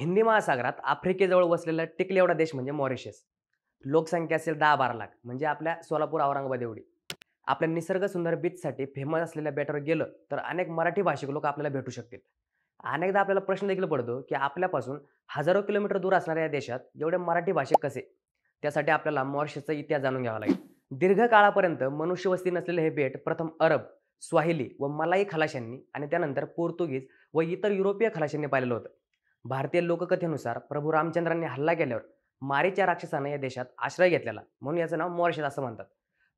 हिंदी महासागरात आफ्रिकेजवळ वसलेला टिकले एवढा देश म्हणजे मॉरिशस लोकसंख्या असेल दहा बारा लाख म्हणजे आपल्या सोलापूर औरंगाबाद एवढी आपल्या सुंदर बीचसाठी फेमस असलेल्या बेटावर गेलं तर अनेक मराठी भाषिक लोक आपल्याला भेटू शकतील अनेकदा आपल्याला प्रश्न देखील पडतो की आपल्यापासून हजारो किलोमीटर दूर असणाऱ्या या देशात एवढे मराठी भाषिक कसे त्यासाठी आपल्याला मॉरिशसचा इतिहास जाणून घ्यावा लागेल दीर्घकाळापर्यंत मनुष्यवस्ती नसलेले हे बेट प्रथम अरब स्वाहिली व मलाई खलाशांनी आणि त्यानंतर पोर्तुगीज व इतर युरोपीय खलाशांनी पाहिलेलं होतं भारतीय लोककथेनुसार प्रभू रामचंद्रांनी हल्ला केल्यावर मारीच्या राक्षसानं या देशात आश्रय घेतलेला म्हणून याचं नाव मॉरिशस असं म्हणतात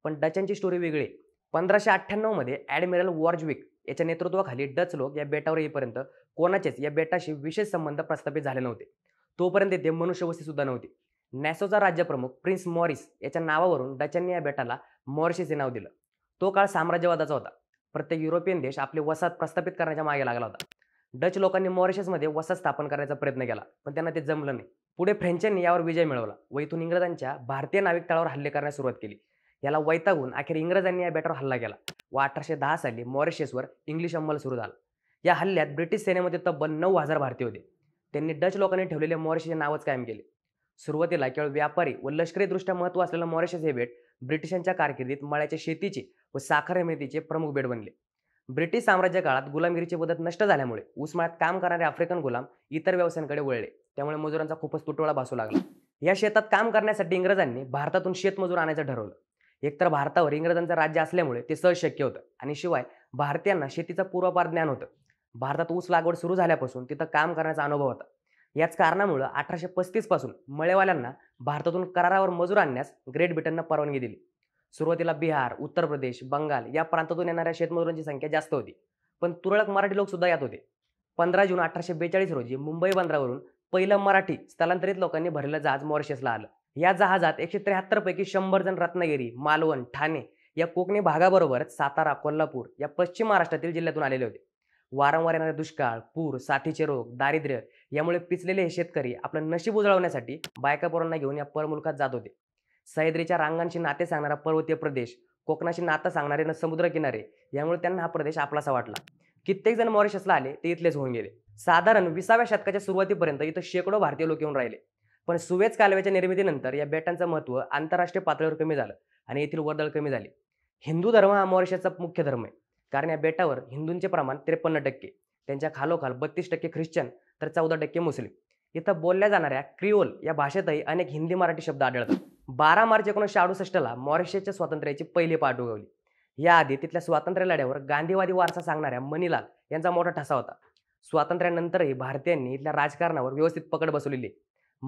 पण डचांची स्टोरी वेगळी पंधराशे मध्ये ॲडमिरल वॉर्जविक याच्या नेतृत्वाखाली डच लोक या बेटावर येईपर्यंत कोणाचेच या बेटाशी विशेष संबंध प्रस्थापित झाले नव्हते तोपर्यंत येथे सुद्धा नव्हती नॅसोचा राज्यप्रमुख प्रिन्स मॉरिस याच्या नावावरून डचांनी या बेटाला मॉरिशस हे नाव दिलं तो काळ साम्राज्यवादाचा होता प्रत्येक युरोपियन देश आपले वसाहत प्रस्थापित करण्याच्या मागे लागला होता डच लोकांनी मॉरिशसमध्ये वसा स्थापन करण्याचा प्रयत्न केला पण त्यांना ते जमलं नाही पुढे फ्रेंचांनी यावर विजय मिळवला व इथून इंग्रजांच्या भारतीय नाविक तळावर हल्ले करण्यास सुरुवात केली याला वैतागून अखेर इंग्रजांनी या बेटावर हल्ला केला व अठराशे दहा साली मॉरिशसवर इंग्लिश अंमल सुरू झाला या हल्ल्यात ब्रिटिश सेनेमध्ये तब्बल नऊ हजार भारतीय होते त्यांनी डच लोकांनी ठेवलेले मॉरिशसचे नावच कायम केले सुरुवातीला केवळ व्यापारी व लष्करीदृष्ट्या महत्त्व असलेलं मॉरिशस हे बेट ब्रिटिशांच्या कारकिर्दीत मळ्याच्या शेतीचे व साखर निर्मितीचे प्रमुख बेट बनले ब्रिटिश साम्राज्य काळात गुलामगिरीची पद्धत नष्ट झाल्यामुळे ऊसमाळ्यात काम करणारे आफ्रिकन गुलाम इतर व्यवसायांकडे वळले त्यामुळे मजुरांचा खूपच तुटवडा भासू लागला या शेतात काम करण्यासाठी इंग्रजांनी भारतातून शेतमजूर आणायचं ठरवलं एकतर भारतावर इंग्रजांचं राज्य असल्यामुळे ते सहज शक्य होतं आणि शिवाय भारतीयांना शेतीचं पूर्वापार ज्ञान होतं भारतात ऊस लागवड सुरू झाल्यापासून तिथं काम करण्याचा अनुभव होता याच कारणामुळे अठराशे पस्तीसपासून मळेवाल्यांना भारतातून करारावर मजूर आणण्यास ग्रेट ब्रिटननं परवानगी दिली सुरुवातीला बिहार उत्तर प्रदेश बंगाल या प्रांतातून येणाऱ्या शेतमजुरांची संख्या जास्त होती पण तुरळक मराठी लोक सुद्धा यात होते पंधरा जून अठराशे बेचाळीस रोजी मुंबई बंदरावरून पहिलं मराठी स्थलांतरित लोकांनी भरलेलं जहाज मॉरिशसला आलं या जहाजात एकशे त्र्याहत्तर पैकी शंभर जण रत्नागिरी मालवण ठाणे या कोकणी भागाबरोबरच सातारा कोल्हापूर या पश्चिम महाराष्ट्रातील जिल्ह्यातून आलेले होते वारंवार येणारे दुष्काळ पूर साथीचे रोग दारिद्र्य यामुळे पिचलेले हे शेतकरी आपलं नशीब उजळवण्यासाठी बायका पोरांना घेऊन या परमुलकात जात होते सह्याद्रीच्या रांगांशी नाते सांगणारा पर्वतीय प्रदेश कोकणाशी नातं सांगणारे न समुद्रकिनारे यामुळे त्यांना हा प्रदेश आपलासा वाटला कित्येक जण मॉरिशसला आले ते इथलेच होऊन गेले साधारण विसाव्या शतकाच्या सुरुवातीपर्यंत इथं शेकडो भारतीय लोक येऊन राहिले पण सुवेज कालव्याच्या निर्मितीनंतर या बेटांचं महत्त्व आंतरराष्ट्रीय पातळीवर कमी झालं आणि येथील वर्दळ कमी झाली हिंदू धर्म हा मॉरिशसचा मुख्य धर्म आहे कारण या बेटावर हिंदूंचे प्रमाण त्रेपन्न टक्के त्यांच्या खालोखाल बत्तीस टक्के ख्रिश्चन तर चौदा टक्के मुस्लिम इथं बोलल्या जाणाऱ्या क्रिओल या भाषेतही अनेक हिंदी मराठी शब्द आढळतात बारा मार्च एकोणीसशे अडुसष्टला मॉरिशसच्या स्वातंत्र्याची पहिली पाठ उगवली याआधी तिथल्या स्वातंत्र्य लढ्यावर गांधीवादी वारसा सांगणाऱ्या मनीलाल यांचा मोठा ठसा होता स्वातंत्र्यानंतरही भारतीयांनी इथल्या राजकारणावर व्यवस्थित पकड बसवलेली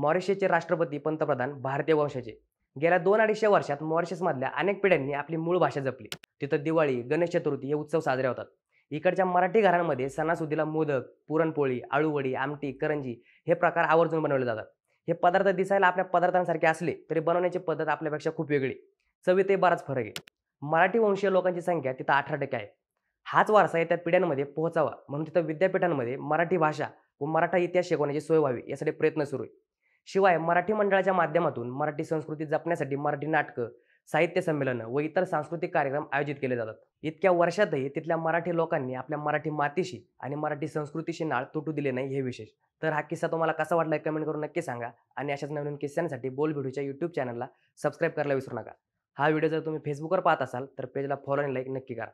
मॉरिशसचे राष्ट्रपती पंतप्रधान भारतीय वंशाचे गेल्या दोन अडीचशे वर्षात मॉरिशसमधल्या अनेक पिढ्यांनी आपली मूळ भाषा जपली तिथं दिवाळी गणेश चतुर्थी हे उत्सव साजरे होतात इकडच्या मराठी घरांमध्ये सणासुदीला मोदक पुरणपोळी आळूवडी आमटी करंजी हे प्रकार आवर्जून बनवले जातात हे पदार्थ दिसायला आपल्या पदार्थांसारखे असले तरी बनवण्याची पद्धत आपल्यापेक्षा खूप वेगळी चवीतही बराच फरक आहे मराठी वंशीय लोकांची संख्या तिथं अठरा टक्के आहे हाच वारसा येत्या पिढ्यांमध्ये पोहोचावा म्हणून तिथं विद्यापीठांमध्ये मराठी भाषा व मराठा इतिहास शिकवण्याची सोय व्हावी यासाठी प्रयत्न सुरू आहे शिवाय मराठी मंडळाच्या माध्यमातून मराठी संस्कृती जपण्यासाठी मराठी नाटकं साहित्य संमेलनं व इतर सांस्कृतिक कार्यक्रम आयोजित केले जातात इतक्या वर्षातही तिथल्या मराठी लोकांनी आपल्या मराठी मातीशी आणि मराठी संस्कृतीशी नाळ तुटू दिले नाही हे विशेष तर हा किस्सा तुम्हाला कसा वाटला कमेंट करून नक्की सांगा आणि अशाच नवीन किस्स्यांसाठी बोल व्हिडिओच्या युट्यूब चॅनलला सबस्क्राईब करायला विसरू नका हा व्हिडिओ जर तुम्ही फेसबुकवर पाहत असाल तर पेजला फॉलो आणि लाईक नक्की करा